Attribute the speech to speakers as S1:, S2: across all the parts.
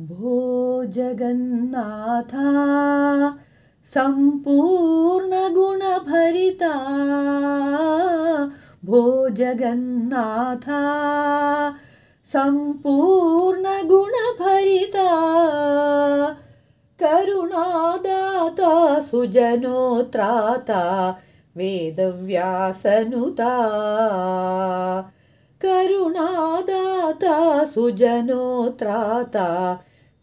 S1: भो जगन्नाथा सम्पूर्णगुणभरिता भो जगन्नाथा सम्पूर्णगुणभरिता करुणादाता सुजनोत्राता वेदव्यासनुता करुणादाता सुजनोत्राता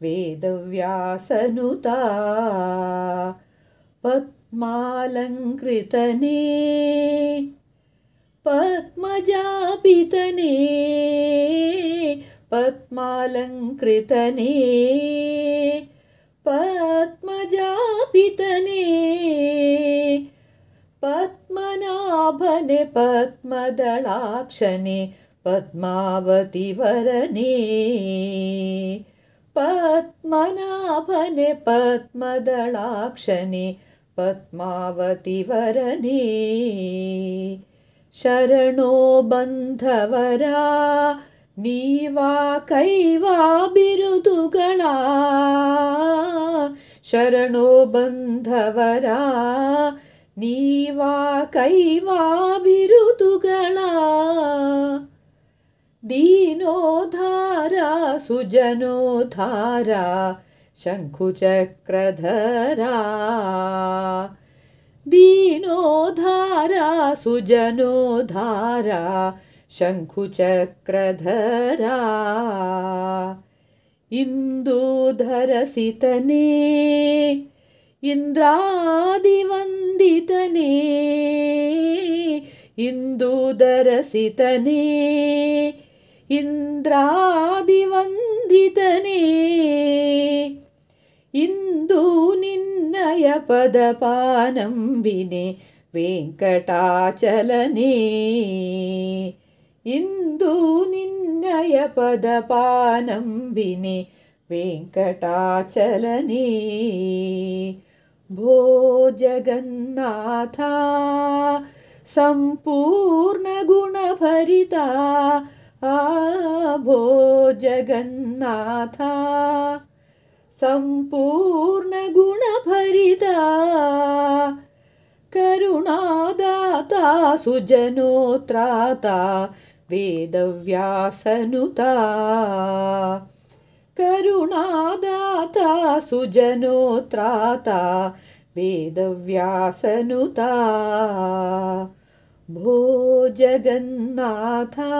S1: वेदव्यासनुता पद्मालङ्कृतने पद्मजापितने पद्मालङ्कृतने पद्मजापितने पद्मनाभने पद्मदलाक्षने पद्मावती वरने पद्मनाभने पद्मदलाक्षणे पद्मावतिवर शरणो बन्धवरा नीवाकैवाबिरुदुगला शरणो बन्धवरा बिरुदु सुजनोधारा शङ्खुचक्रधरा दीनो धारा शङ्खुचक्रधरा इन्दुधरसितने इन्द्रादिवन्दितने इन्दुधरसि इन्द्रादिवन्दितने इन्दूनिन्नयपदपानं वेङ्कटाचलने इन्दूनि विने वेङ्कटाचलने भो जगन्नाथा सम्पूर्णगुणभरिता आभो जगन्नाथा सम्पूर्णगुणभरिता करुणादाता सुजनोत्राता वेदव्यासनुता करुणादाता सुजनोत्राता वेदव्यासनुता भो जगन्नाथा